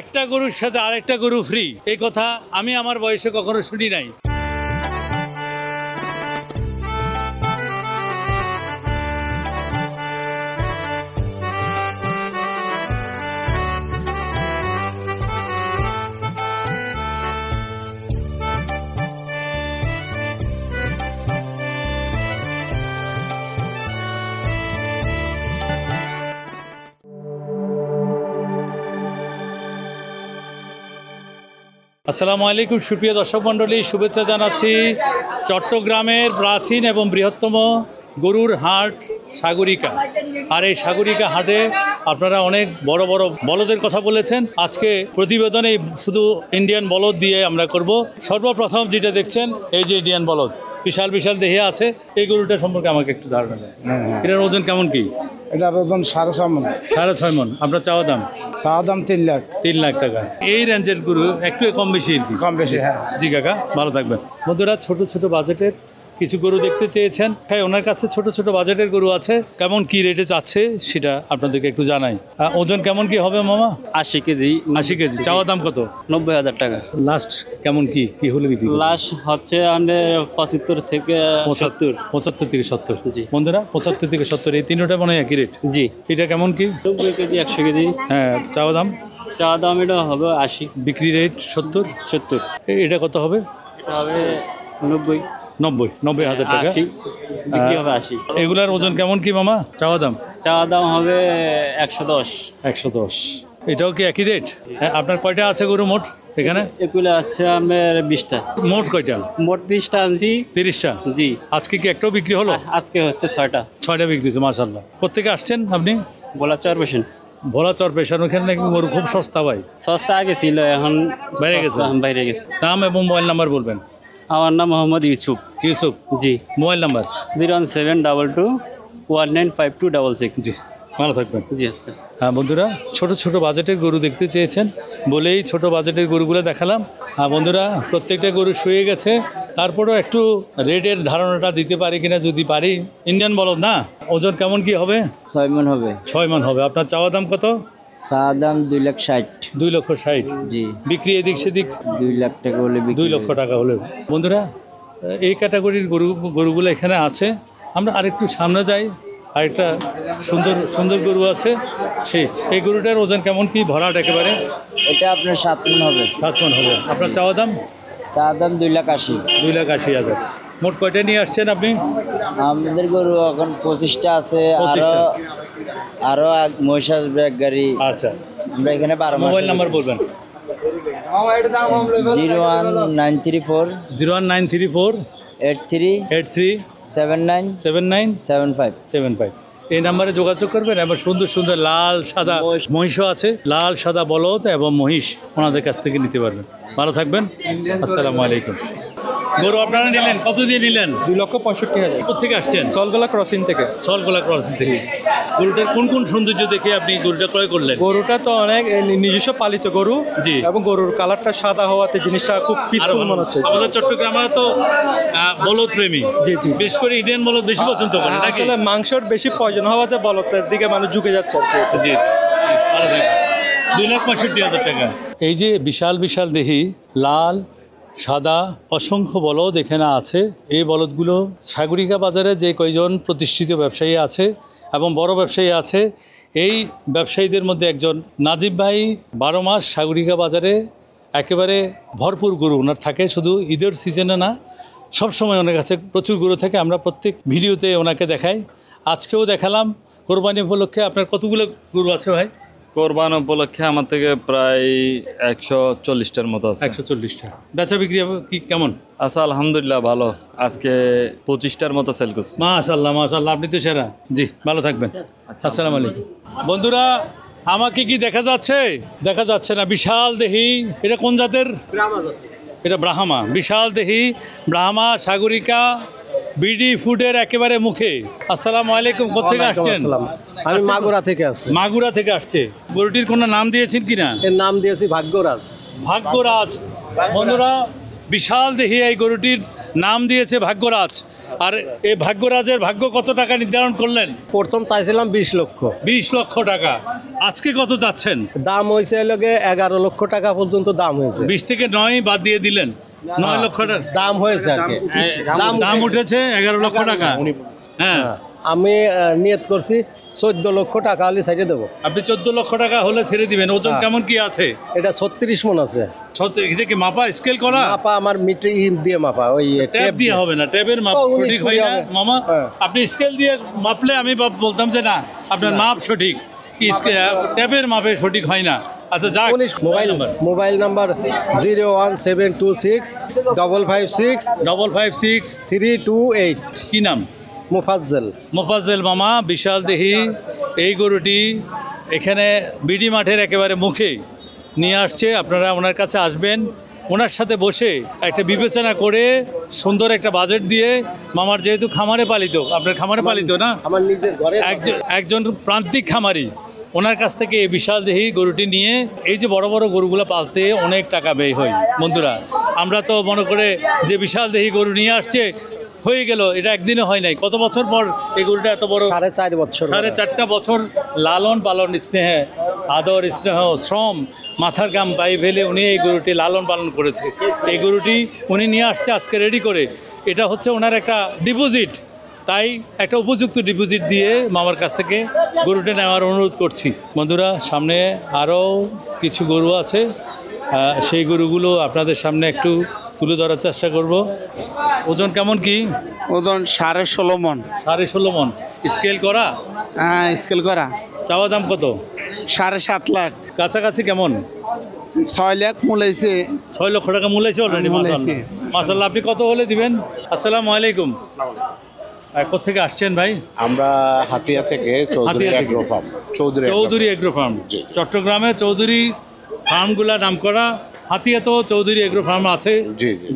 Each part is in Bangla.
একটা গরুর সাথে আরেকটা গরু ফ্রি এই কথা আমি আমার বয়সে কখনো শুনি নাই আসসালামু আলাইকুম সুপ্রিয় দর্শক মণ্ডলী শুভেচ্ছা জানাচ্ছি চট্টগ্রামের প্রাচীন এবং বৃহত্তম গরুর হাট সাগরিকা আর এই সাগরিকা হাটে আপনারা অনেক বড় বড় বলদের কথা বলেছেন আজকে প্রতিবেদনে শুধু ইন্ডিয়ান বলদ দিয়ে আমরা করব সর্বপ্রথম যেটা দেখছেন এই যে ইন্ডিয়ান বলদ বিশাল বিশাল দেহে আছে এই গরুটা সম্পর্কে আমাকে একটু ধারণা দেয় হ্যাঁ, হ্যাঁ। এটার ওজন কেমন কি এটার ওজন সাড়ে ছয় মন সাড়ে ছয় মন আপনার চাওয়া দাম চাওয়া দাম তিন লাখ তিন লাখ টাকা এই রেঞ্জের গরু একটু কম বেশি কম বেশি হ্যাঁ জি কাকা ভালো থাকবেন বন্ধুরা ছোট ছোট বাজেটের কিছু গরু দেখতে চেয়েছেন হ্যাঁ ওনার কাছে ছোট ছোট বাজেটের গরু আছে কেমন কি রেটে চাচ্ছে সেটা আপনাদেরকে একটু জানাই ওজন কেমন কি হবে মামা আশি কেজি আশি কেজি চাওয়া দাম কত নব্বই হাজার টাকা লাস্ট কেমন কি কি হলে বিক্রি লাস্ট হচ্ছে আমরা পঁচাত্তর থেকে পঁচাত্তর পঁচাত্তর থেকে সত্তর জি বন্ধুরা পঁচাত্তর থেকে সত্তর এই তিনটা মনে হয় একই রেট জি এটা কেমন কি নব্বই কেজি একশো কেজি হ্যাঁ চাওয়া দাম চাওয়া দাম এটা হবে আশি বিক্রি রেট সত্তর সত্তর এটা কত হবে হবে নব্বই নব্বই নব্বই হাজার টাকা বিক্রি হবে আশি এগুলার ওজন কেমন কি মামা চাওয়া দাম চাওয়া দাম হবে একশো দশ একশো দশ এটাও কি একই রেট হ্যাঁ, আপনার কয়টা আছে গরু মোট এখানে এগুলো আছে আমার বিশটা মোট কয়টা মোট তিরিশটা আনছি তিরিশটা জি আজকে কি একটাও বিক্রি হলো আজকে হচ্ছে ছয়টা ছয়টা বিক্রি হচ্ছে মাসাল্লাহ কোথেকে আসছেন আপনি বলা চার পেশেন্ট ভোলা চর পেশার ওখানে নাকি গরু খুব সস্তা ভাই সস্তা আগে ছিল এখন বাইরে গেছে বাইরে গেছে দাম এবং মোবাইল নাম্বার বলবেন আমার নাম Mohammad Yusuf Yusuf ji mobile number zero one seven double two one nine five two double six জি ভালো থাকবেন জি আচ্ছা হ্যাঁ বন্ধুরা ছোট ছোট বাজেটের গরু দেখতে চেয়েছেন বলেই ছোট বাজেটের গরুগুলো দেখালাম হ্যাঁ বন্ধুরা প্রত্যেকটা গরু শুয়ে গেছে তারপরেও একটু রেটের ধারণাটা দিতে পারি কিনা যদি পারি ইন্ডিয়ান বলদ না ওজন কেমন কি হবে ছয় মন হবে ছয় মন হবে আপনার চাওয়া দাম কত চাওয়া দাম দুই লাখ ষাট দুই লক্ষ ষাট জি বিক্রি এদিক সেদিক দুই লাখ টাকা হলে দুই লক্ষ টাকা হলে বন্ধুরা এই ক্যাটাগরির গরু গরুগুলো এখানে আছে আমরা আরেকটু সামনে যাই আরেকটা সুন্দর সুন্দর গরু আছে সে এই গরুটার ওজন কেমন কি ভরাট একেবারে এটা আপনার সাত মন হবে সাত মন হবে আপনার চাওয়া দাম চাওয়া দাম দুই লাখ আশি দুই লাখ আশি হাজার মোট কয়টা নিয়ে আসছেন আপনি আমাদের গরু এখন পঁচিশটা আছে আরো আরো মহিষ আসবে গাড়ি আচ্ছা আমরা এখানে বারো মোবাইল নাম্বার বলবেন zero one nine three four zero one nine three four eight three eight three seven nine seven nine seven five seven five এই নাম্বারে যোগাযোগ করবেন এবং সুন্দর সুন্দর লাল সাদা মহিষও আছে লাল সাদা বলদ এবং মহিষ ওনাদের কাছ থেকে নিতে পারবেন ভালো থাকবেন আসসালামু আলাইকুম গরু আপনারা নিলেন কত দিয়ে নিলেন দুই লক্ষ পঁয়ষট্টি হাজার কোথেকে আসছেন সলগোলা ক্রসিং থেকে সলগোলা ক্রসিং থেকে গরুটার কোন কোন সৌন্দর্য দেখে আপনি গরুটা ক্রয় করলেন গরুটা তো অনেক নিজস্ব পালিত গরু জি এবং গরুর কালারটা সাদা হওয়াতে জিনিসটা খুব পিসফুল মনে হচ্ছে আমাদের চট্টগ্রামে তো বলদ প্রেমী জি জি বিশেষ করে ইন্ডিয়ান বলদ বেশি পছন্দ করে আসলে মাংসর বেশি প্রয়োজন হওয়াতে বলদের দিকে মানুষ ঝুঁকে যাচ্ছে জি দুই লাখ পঁয়ষট্টি হাজার টাকা এই যে বিশাল বিশাল দেহি লাল সাদা অসংখ্য বলদ এখানে আছে এই বলদগুলো সাগরিকা বাজারে যে কয়জন প্রতিষ্ঠিত ব্যবসায়ী আছে এবং বড় ব্যবসায়ী আছে এই ব্যবসায়ীদের মধ্যে একজন নাজিব ভাই বারো মাস সাগরিকা বাজারে একেবারে ভরপুর গরু ওনার থাকে শুধু ঈদের সিজনে না সব সময় ওনার কাছে প্রচুর গরু থাকে আমরা প্রত্যেক ভিডিওতে ওনাকে দেখাই আজকেও দেখালাম কোরবানি উপলক্ষে আপনার কতগুলো গরু আছে ভাই কোরবান উপলক্ষে আমার থেকে প্রায় একশো চল্লিশটার মতো আছে একশো চল্লিশটা বেচা বিক্রি কি কেমন আচ্ছা আলহামদুলিল্লাহ ভালো আজকে পঁচিশটার মতো সেল করছি মাশাল্লাহ মাশাল্লাহ আপনি তো সেরা জি ভালো থাকবেন আচ্ছা, আসসালাম আলাইকুম বন্ধুরা আমাকে কি দেখা যাচ্ছে দেখা যাচ্ছে না বিশাল দেহি এটা কোন জাতের এটা ব্রাহ্মা বিশাল দেহি ব্রাহ্মা সাগরিকা বিডি ফুডের একেবারে মুখে আসসালাম আলাইকুম কোথেকে আসছেন আমি মাগুরা থেকে আসছি মাগুরা থেকে আসছে গরুটির কোনো নাম দিয়েছেন কিনা এর নাম দিয়েছি ভাগ্যরাজ ভাগ্যরাজ বন্ধুরা বিশাল দেহি এই গরুটির নাম দিয়েছে ভাগ্যরাজ আর এই ভাগ্যরাজের ভাগ্য কত টাকা নির্ধারণ করলেন প্রথম চাইছিলাম বিশ লক্ষ বিশ লক্ষ টাকা আজকে কত যাচ্ছেন দাম হয়েছে এগারো লক্ষ টাকা পর্যন্ত দাম হয়েছে বিশ থেকে নয় বাদ দিয়ে দিলেন নয় লক্ষ টাকা দাম হয়েছে আর কি দাম উঠেছে এগারো লক্ষ টাকা হ্যাঁ। হ্যাঁ। আমি নিয়ত করছি চোদ্দ লক্ষ টাকা হলে ছেড়ে দেবো আপনি চোদ্দ লক্ষ টাকা হলে ছেড়ে দিবেন ওজন হ্যাঁ। কেমন কি আছে এটা ছত্রিশ মন আছে এটা কি মাপা স্কেল করা মাপা আমার মিটার দিয়ে মাপা ওই ট্যাপ দিয়ে হবে না ট্যাপের মাপ সঠিক হয় না মামা আপনি স্কেল দিয়ে মাপলে আমি বলতাম যে না আপনার মাপ সঠিক ট্যাবের মাপে সঠিক হয় না আচ্ছা যা mobile number mobile number zero one seven two six double five six double five six three two eight কী নাম মোফাজ্জল মোফাজ্জল মামা বিশাল দেহি এই গরুটি এখানে বিডি মাঠের একেবারে মুখে নিয়ে আসছে আপনারা ওনার কাছে আসবেন ওনার সাথে বসে একটা বিবেচনা করে সুন্দর একটা বাজেট দিয়ে মামার যেহেতু খামারে পালিত আপনার খামারে পালিত না আমার নিজের ঘরে একজন একজন প্রান্তিক খামারি ওনার কাছ থেকে এই বিশাল দেহি গরুটি নিয়ে এই যে বড় বড় গরুগুলো পালতে অনেক টাকা ব্যয় হয় বন্ধুরা আমরা তো মনে করে যে বিশাল দেহি গরু নিয়ে আসছে হয়ে গেল এটা একদিনে হয় নাই কত বছর পর এই গরুটা এত বড় সাড়ে চার বছর সাড়ে চারটা বছর লালন পালন স্নেহে আদর স্নেহ শ্রম মাথার গাম বাই ফেলে উনি এই গরুটি লালন পালন করেছে এই গরুটি উনি নিয়ে আসছে আজকে রেডি করে এটা হচ্ছে ওনার একটা ডিপোজিট তাই একটা উপযুক্ত ডিপোজিট দিয়ে মামার কাছ থেকে গরুটা নেওয়ার অনুরোধ করছি বন্ধুরা সামনে আরও কিছু গরু আছে সেই গরুগুলো আপনাদের সামনে একটু তুলে ধরার চেষ্টা করব ওজন কেমন কি ওজন সাড়ে ষোলো মন সাড়ে ষোলো মন স্কেল করা হ্যাঁ স্কেল করা চাওয়া দাম কত সাড়ে সাত লাখ কাছাকাছি কেমন ছয় লাখ মূলাইছে ছয় লক্ষ টাকা মূলাইছে অলরেডি মাসাল্লাহ আপনি কত হলে দিবেন আসসালামু আলাইকুম থেকে আসছেন ভাই আমরা হাতিয়া থেকে Chowdhury agro farm Chowdhury Chowdhury agro farm চট্টগ্রামে চৌধুরী ফার্মগুলা নাম করা হাতিয়া তো চৌধুরী এগ্রো ফার্ম আছে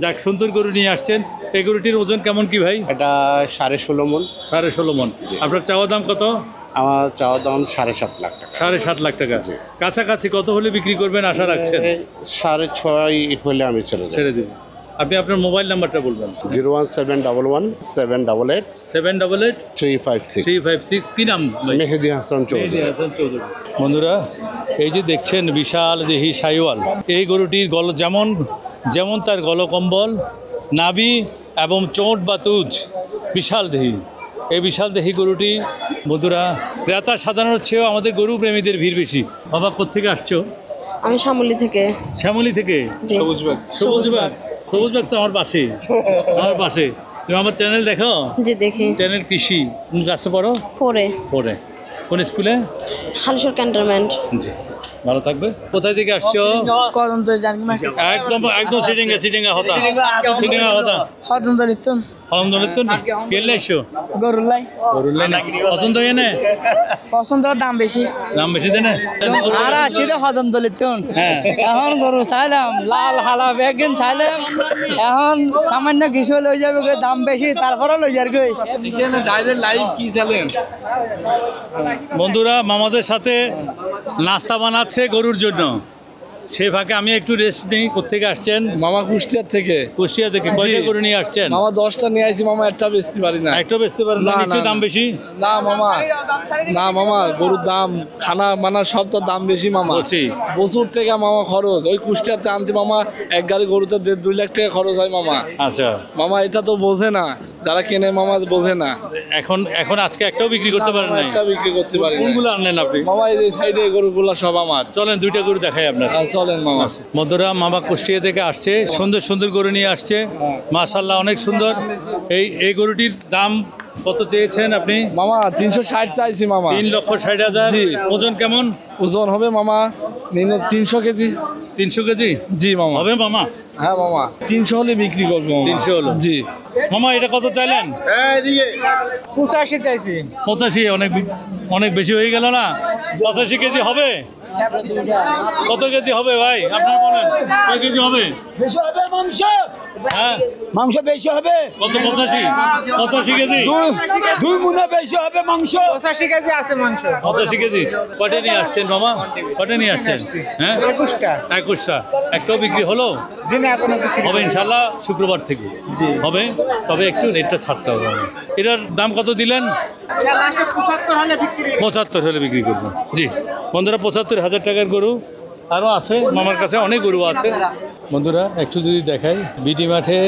যাক সুন্দর গরু নিয়ে আসছেন এই গরুটির ওজন কেমন কি ভাই এটা সাড়ে ষোলো মন সাড়ে ষোলো মন আপনার চাওয়া দাম কত আমার চাওয়া দাম সাড়ে সাত লাখ টাকা সাড়ে সাত লাখ টাকা কাছাকাছি কত হলে বিক্রি করবেন আশা রাখছেন সাড়ে ছয় হলে আমি ছেড়ে ছেড়ে দিন আপনি আপনার মোবাইল নাম্বারটা বলবেন zero one seven double one seven double eight seven double eight three five six three five six কী নাম মেহেদি হাসান চৌধুরী বন্ধুরা এই যে দেখছেন বিশাল দেহি সাইওয়াল এই গরুটির গল যেমন যেমন তার গলকম্বল নাবি এবং চোট বা তুজ বিশাল দেহি এই বিশাল দেহি গরুটি বন্ধুরা ক্রেতা সাধারণ চেয়েও আমাদের গরু প্রেমীদের ভিড় বেশি বাবা কোথেকে আসছো আমি শ্যামলি থেকে শ্যামলি থেকে সবুজবাগ সবুজবাগ সবুজ ব্যক্ত আমার পাশে আমার পাশে তুমি আমার চ্যানেল দেখো জি দেখি চ্যানেল কৃষি তুমি ক্লাসে পড়ো ফোরে ফোরে কোন স্কুলে হালসর ক্যান্টনমেন্ট জি ভালো থাকবে কোথায় থেকে আসছো একদম একদম সিটিং সিটিং হতা সিটিং হতা ಹತ್ತೊಂದರಿತ್ತು ಹತ್ತೊಂದರಿತ್ತು ಎಲ್ಲ ಎಷ್ಟು গরুল্লাই গরুল্লাই পছন্দ হয়ে না পছন্দ দাম বেশি দাম বেশি দেনে আর কি তো হজম দলিতুন এখন গরু চাইলাম লাল হালা বেগিন চাইলাম এখন সামান্য কিছু লই যাবে গই দাম বেশি তারপরে লই যার গই ডাইরেক্ট লাইভ কি চালেন বন্ধুরা মামাদের সাথে নাস্তা বানাচ্ছে গরুর জন্য সেই ফাঁকে আমি একটু রেস্ট নিই কোথেকে আসছেন মামা কুষ্টিয়ার থেকে কুষ্টিয়া থেকে কয়টা করে নিয়ে আসছেন মামা দশটা নিয়ে আসি মামা একটা বেচতে পারি না একটা বেচতে পারি না নিচে দাম বেশি না মামা না মামা গরুর দাম খানা মানা সব তো দাম বেশি মামা বলছি প্রচুর টাকা মামা খরচ ওই কুষ্টিয়াতে আনতে মামা এক গাড়ি গরুতে দেড় দুই লাখ টাকা খরচ হয় মামা আচ্ছা মামা এটা তো বোঝে না যারা কেনে মামা বোঝে না এখন এখন আজকে একটাও বিক্রি করতে পারেন না একটা বিক্রি করতে পারেন কোনগুলো আনলেন আপনি মামা এই সাইডে গরুগুলো সব আমার চলেন দুইটা গরু দেখাই আপনার চলেন মামা মধুরা মামা কুষ্টিয়া থেকে আসছে সুন্দর সুন্দর গরু নিয়ে আসছে মাশাল্লাহ অনেক সুন্দর এই এই গরুটির দাম কত চেয়েছেন আপনি মামা তিনশো ষাট চাইছি মামা তিন লক্ষ ষাট হাজার ওজন কেমন ওজন হবে মামা তিনশো কেজি তিনশো কেজি জি মামা হবে মামা হ্যাঁ মামা তিনশো হলে বিক্রি করবো তিনশো হলো জি মামা এটা কত চাইলেন পঁচাশি চাইছি পঁচাশি অনেক অনেক বেশি হয়ে গেল না পঁচাশি কেজি হবে কত কেজি হবে ভাই আপনার বলেন কত কেজি হবে বেশি হবে মাংস হ্যাঁ। মাংস বেশি হবে কত পঁচাশি দুই মুনা বেশি হবে মাংস পঁচাশি কেজি আছে মাংস পঁচাশি কেজি কটে নিয়ে আসছেন মামা কটে নিয়ে আসছেন হ্যাঁ একুশটা একুশটা একটাও বিক্রি হলো জি না এখনো হবে ইনশাল্লাহ শুক্রবার থেকে হবে তবে একটু রেটটা ছাড়তে হবে এটার দাম কত দিলেন পঁচাত্তর হলে বিক্রি করবো জি বন্ধুরা পঁচাত্তর হাজার টাকার গরু আরও আছে মামার কাছে অনেক গরু আছে বন্ধুরা একটু যদি দেখাই বিডি মাঠে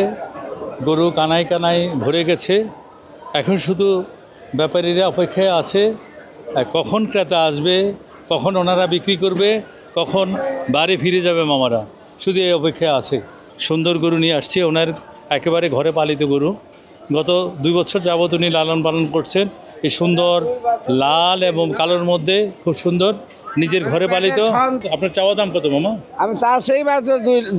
গরু কানাই কানাই ভরে গেছে এখন শুধু ব্যাপারীরা অপেক্ষায় আছে কখন ক্রেতা আসবে কখন ওনারা বিক্রি করবে কখন বাড়ি ফিরে যাবে মামারা শুধু এই অপেক্ষায় আছে সুন্দর গরু নিয়ে আসছে ওনার একেবারে ঘরে পালিত গরু গত দুই বছর যাবত উনি লালন পালন করছেন এই সুন্দর লাল এবং কালোর মধ্যে খুব সুন্দর নিজের ঘরে পালিত আপনার চাওয়া দাম কত মামা আমি তা সেই মাত্র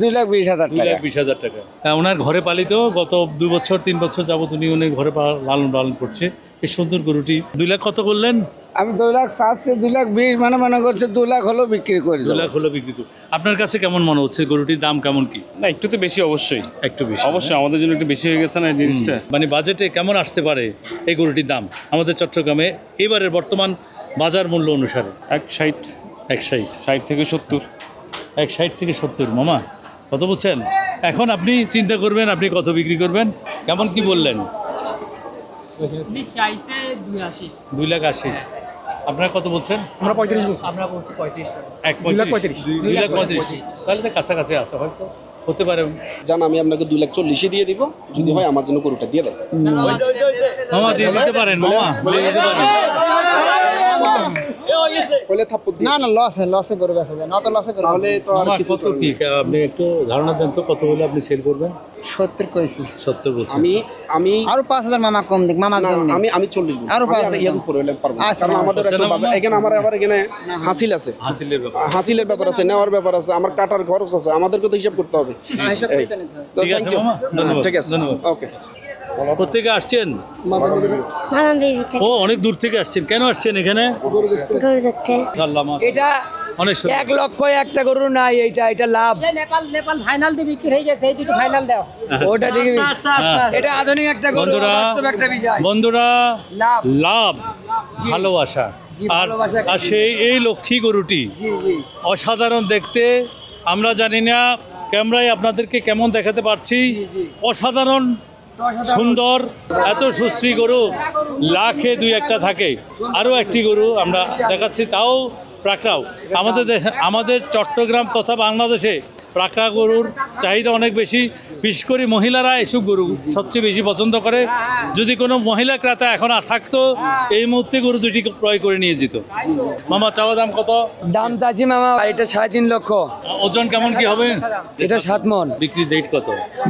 দুই লাখ বিশ হাজার দুই লাখ বিশ হাজার টাকা হ্যাঁ ওনার ঘরে পালিত গত দু বছর তিন বছর যাবত উনি উনি ঘরে লালন পালন করছে এই সুন্দর গরুটি দুই লাখ কত করলেন আমি দুই লাখ চাচ্ছি দুই লাখ বিশ মানে মনে করছে দু লাখ হলো বিক্রি করি দু লাখ হলো বিক্রি করি আপনার কাছে কেমন মনে হচ্ছে গরুটির দাম কেমন কি না একটু তো বেশি অবশ্যই একটু বেশি অবশ্যই হ্যাঁ। আমাদের জন্য একটু বেশি হয়ে গেছে না এই জিনিসটা মানে বাজেটে কেমন আসতে পারে এই গরুটির দাম আমাদের চট্টগ্রামে এবারের বর্তমান বাজার মূল্য অনুসারে এক ষাট এক ষাট ষাট থেকে সত্তর এক ষাট থেকে সত্তর মামা কত বলছেন এখন আপনি চিন্তা করবেন আপনি কত বিক্রি করবেন কেমন কি বললেন দুই লাখ আশি হ্যাঁ। আপনারা কত বলছেন আমরা পঁয়ত্রিশ বলছি আমরা বলছি পঁয়ত্রিশ লাখ পঁয়ত্রিশ তাহলে তো কাছাকাছি আছে হয়তো হতে পারে জান আমি আপনাকে দুই লাখ চল্লিশে দিয়ে দিব যদি হয় আমার জন্য গরুটা দিয়ে দেয় দিতে পারেন মামা দিতে পারেন না না করে যায় না তো লসে করে তাহলে তো আর কিছু তো আপনি একটু ধারণা দেন তো কত আপনি সেল করবেন কইছি বলছি আমি আমি পাঁচ হাজার মামা কম দিক মামার আমি আমি চল্লিশ আরো পাঁচ উপরে পারবো আচ্ছা, কারণ আমাদের আচ্ছা, একটা বাজার এখানে আমার আবার এখানে হাসিল আছে হাসিলের ব্যাপার হাসিলের ব্যাপার আছে নেওয়ার ব্যাপার আছে আমার কাটার খরচ আছে আমাদেরকে তো হিসাব করতে হবে ঠিক আছে ওকে কোথেকে আসছেন ও অনেক দূর থেকে আসছেন কেন আসছেন এখানে এটা এক লক্ষ একটা গরু নাই এইটা এটা লাভ ফাইনাল দিয়ে বিক্রি হয়ে গেছে এইটুকু ফাইনাল দাও আচ্ছা। ওটা দেখি আচ্ছা, আচ্ছা, হ্যাঁ। এটা আধুনিক একটা বন্ধুরা বন্ধুরা লাভ লাভ ভালোবাসা আর সেই এই লক্ষ্মী গরুটি অসাধারণ দেখতে আমরা জানি না ক্যামেরায় আপনাদেরকে কেমন দেখাতে পারছি অসাধারণ সুন্দর এত সুশ্রী গরু লাখে দুই একটা থাকে আরও একটি গরু আমরা দেখাচ্ছি তাও প্রাকটাও আমাদের আমাদের চট্টগ্রাম তথা বাংলাদেশে পাকা গরুর চাহিদা অনেক বেশি বিশেষ করে মহিলারা এসব গরু সবচেয়ে বেশি পছন্দ করে যদি কোনো মহিলা ক্রেতা এখন থাকতো এই মুহূর্তে গরু দুটি ক্রয় করে নিয়ে যেত মামা চাওয়া দাম কত দাম চাচ্ছি মামা এটা সাড়ে তিন লক্ষ ওজন কেমন কি হবে এটা সাত মন বিক্রি রেট কত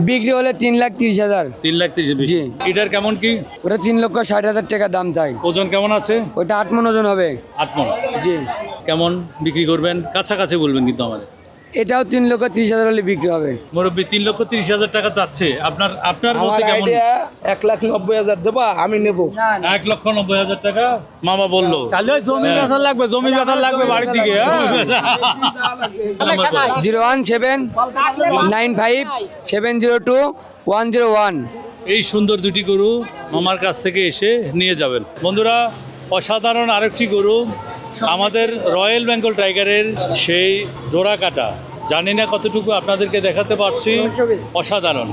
বিক্রি হলে তিন লাখ তিরিশ হাজার তিন লাখ তিরিশ হাজার এটার কেমন কি ওটা তিন লক্ষ ষাট হাজার টাকা দাম চাই ওজন কেমন আছে ওটা আট মন ওজন হবে আট মন জি কেমন বিক্রি করবেন কাছাকাছি বলবেন কিন্তু আমাদের এটাও তিন লক্ষ তিরিশ হাজার হলে বিক্রি হবে মুরব্বী তিন লক্ষ তিরিশ হাজার টাকা চাচ্ছে আপনার আপনার আইডিয়া এক লাখ নব্বই হাজার দেবো আমি নেবো এক লক্ষ নব্বই হাজার টাকা মামা বললো তাহলে জমি বেচা হ্যাঁ। লাগবে জমি বেচা লাগবে বাড়ির দিকে হ্যাঁ। Zero one seven nine five seven zero two one zero one এই সুন্দর দুটি গরু মামার কাছ থেকে এসে নিয়ে যাবেন বন্ধুরা অসাধারণ আরেকটি গরু আমাদের রয়্যাল বেঙ্গল টাইগারের সেই জোড়া কাটা জানি না কতটুকু আপনাদেরকে দেখাতে পারছি অসাধারণ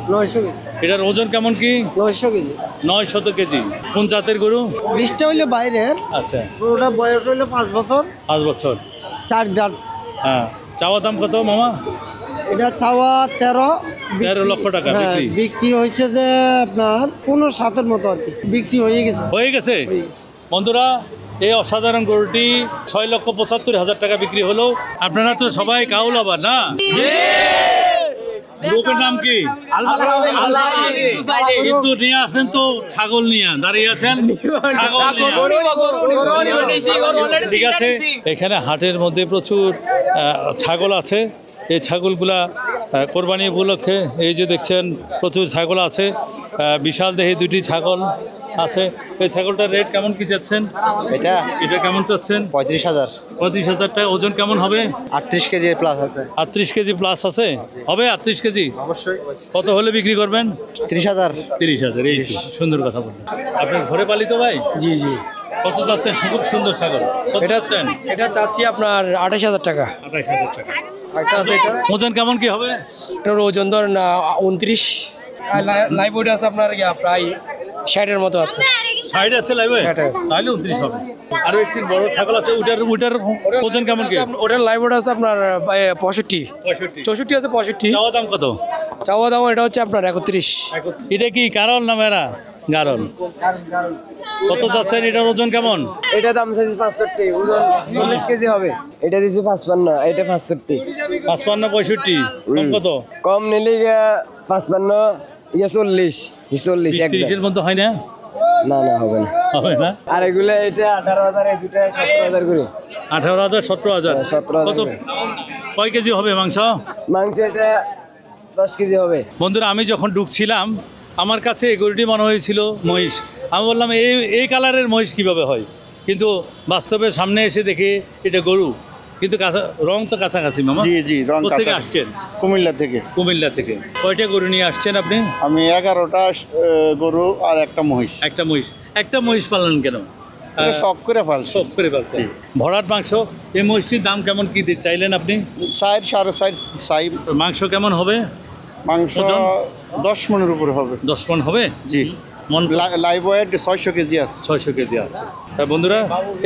এটার ওজন কেমন কি নয়শো কেজি নয় শত কেজি কোন জাতের গরু বিশটা হইলে বাইরের আচ্ছা বয়স হইলে পাঁচ বছর পাঁচ বছর চার জাত হ্যাঁ চাওয়া দাম কত মামা এটা চাওয়া তেরো তেরো লক্ষ টাকা হ্যাঁ, বিক্রি হয়েছে যে আপনার পনেরো সাতের মতো আর কি বিক্রি হয়ে গেছে হয়ে গেছে বন্ধুরা এই অসাধারণ গরুটি ছয় লক্ষ পঁচাত্তর হাজার টাকা বিক্রি হলো আপনারা তো সবাই কাউল আবার না গ্রুপের নাম কি কিন্তু নিয়ে আসেন তো ছাগল নিয়ে দাঁড়িয়ে আছেন ঠিক আছে এখানে হাটের মধ্যে প্রচুর ছাগল আছে এই ছাগলগুলা কোরবানি উপলক্ষে এই যে দেখছেন প্রচুর ছাগল আছে বিশাল দেহে দুটি ছাগল হ্যাঁ। আছে এই ছাগলটার রেট কেমন কি চাচ্ছেন এটা এটা কেমন চাচ্ছেন পঁয়ত্রিশ হাজার পঁয়ত্রিশ হাজার টাকা ওজন কেমন হবে আটত্রিশ কেজি প্লাস আছে আটত্রিশ কেজি প্লাস আছে হবে আটত্রিশ কেজি অবশ্যই কত হলে বিক্রি করবেন ত্রিশ হাজার তিরিশ হাজার এই সুন্দর কথা বলবেন আপনার ঘরে পালিত ভাই জি জি কত চাচ্ছেন খুব সুন্দর ছাগল এটা চাচ্ছেন এটা চাচ্ছি আপনার আঠাশ হাজার টাকা আঠাশ হাজার টাকা আছে ওজন কেমন কি হবে ওজন ধরেন উনত্রিশ লাইভ ওয়েট আছে আপনার প্রায় ষাটের মতো আছে ষাট আছে লাইভে তাহলে উনত্রিশ হবে আর একটি বড় ছাগল আছে ওটার ওটার ওজন কেমন কি ওটার লাইভ ওটা আছে আপনার পঁয়ষট্টি চৌষট্টি আছে পঁয়ষট্টি চাওয়া দাম কত চাওয়া দাম এটা হচ্ছে আপনার একত্রিশ এটা কি কারণ না মেরা গারল কত যাচ্ছেন এটার ওজন কেমন এটা দাম চাইছি পাঁচষট্টি ওজন চল্লিশ কেজি হবে এটা দিচ্ছি পাঁচপান্ন এটা পাঁচষট্টি পাঁচপান্ন পঁয়ষট্টি কত কম নিলে পাঁচপান্ন চল্লিশ চল্লিশ হয় না না হবে না হবে না আর এটা আঠারো হাজার হাজার আঠারো হাজার সতেরো হাজার হ্যাঁ, সতেরো কয় কেজি হবে মাংস মাংস এটা দশ কেজি হবে বন্ধুরা আমি যখন ঢুকছিলাম আমার কাছে এগুলোটি মনে হয়েছিল মহিষ আমি বললাম এই এই কালারের মহিষ কিভাবে হয় কিন্তু বাস্তবে সামনে এসে দেখে এটা গরু কিন্তু রং তো কাছাকাছি মামা জি জি রং থেকে আসছেন কুমিল্লা থেকে কুমিল্লা থেকে কয়টা গরু নিয়ে আসছেন আপনি আমি এগারোটা গরু আর একটা মহিষ একটা মহিষ একটা মহিষ পালন কেন শখ করে করে ভরাট মাংস এই মহিষটির দাম কেমন চাইলেন আপনি মাংস কেমন হবে মাংস দশ মনের উপরে হবে দশ মন হবে জি লাইভ ওয়েট ছয়শো কেজি আছে ছয়শো কেজি আছে তা বন্ধুরা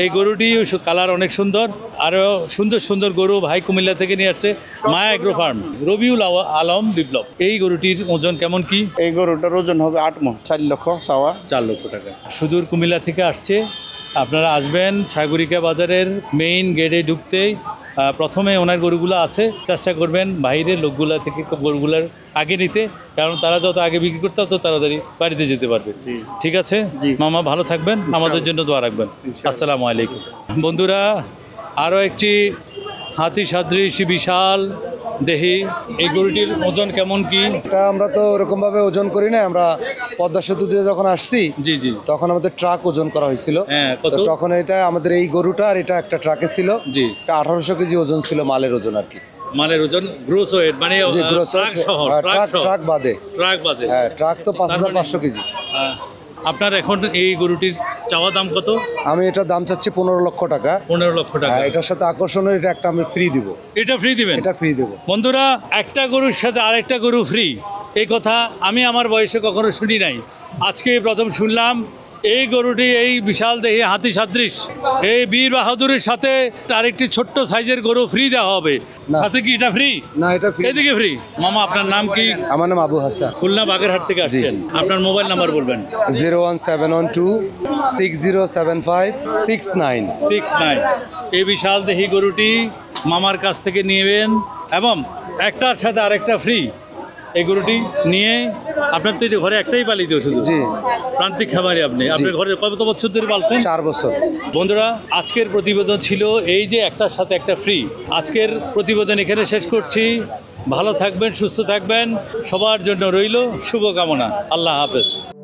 এই গরুটি কালার অনেক সুন্দর আরও সুন্দর সুন্দর গরু ভাই কুমিল্লা থেকে নিয়ে আসছে মায়া এগ্রো ফার্ম রবিউল আলম বিপ্লব এই গরুটির ওজন কেমন কি এই গরুটার ওজন হবে আট মন চার লক্ষ সাওয়া চার লক্ষ টাকা সুদূর কুমিল্লা থেকে আসছে আপনারা আসবেন সাগরিকা বাজারের মেইন গেটে ঢুকতেই প্রথমে ওনার গরুগুলো আছে চেষ্টা করবেন বাইরের লোকগুলা থেকে গরুগুলার আগে নিতে কারণ তারা যত আগে বিক্রি করতে তত তাড়াতাড়ি বাড়িতে যেতে পারবে ঠিক আছে মামা ভালো থাকবেন আমাদের জন্য দোয়া রাখবেন আসসালামু আলাইকুম বন্ধুরা আরও একটি হাতি সাদৃশ বিশাল দেখি এই গরুটির ওজন কেমন কি এটা আমরা তো ওরকমভাবে ওজন করি না আমরা পদ্মা সেতু দিয়ে যখন আসছি জি জি তখন আমাদের ট্রাক ওজন করা হয়েছিল হ্যাঁ তো তখন এটা আমাদের এই গরুটা আর এটা একটা ট্রাকে ছিল জি। আঠারোশো কেজি ওজন ছিল মালের ওজন আর কি মালের ওজন গ্রোস ওয়েট মানে ট্রাক সহ ট্রাক হ্যাঁ, ট্রাক- বাদে ট্রাক বাদে হ্যাঁ ট্রাক তো মানে- পাঁচ হাজার পাঁচশো কেজি আপনার এখন এই গরুটির চাওয়া দাম কত আমি এটা দাম চাচ্ছি পনেরো লক্ষ টাকা পনেরো লক্ষ টাকা হ্যাঁ, এটার সাথে আকর্ষণের এটা একটা আমি ফ্রি দিব এটা ফ্রি দিবেন এটা ফ্রি দেবো বন্ধুরা একটা গরুর সাথে আরেকটা গরু ফ্রি এই কথা আমি আমার বয়সে কখনো শুনি নাই আজকে প্রথম শুনলাম এই গরুটি এই বিশাল দেহি হাতি সাদৃশ এই বীর বাহাদুরের সাথে তার একটি ছোট্ট সাইজের গরু ফ্রি দেওয়া হবে সাথে কি এটা ফ্রি না এটা ফ্রি এদিকে ফ্রি মামা আপনার নাম কি আমার নাম আবু হাসান খুলনা বাগেরহাট থেকে আসছেন আপনার মোবাইল নাম্বার বলবেন zero one seven one two six zero seven five six nine six nine এই বিশাল দেহি গরুটি মামার কাছ থেকে নিয়েবেন এবং একটার সাথে আরেকটা ফ্রি এই গরুটি নিয়ে আপনার তো এটা ঘরে একটাই পালিত শুধু জি প্রান্তিক খামারি আপনি আপনার ঘরে কত বছর ধরে পালছেন চার বছর বন্ধুরা আজকের প্রতিবেদন ছিল এই যে একটার সাথে একটা ফ্রি আজকের প্রতিবেদন এখানে শেষ করছি ভালো থাকবেন সুস্থ থাকবেন সবার জন্য রইল শুভকামনা আল্লাহ হাফেজ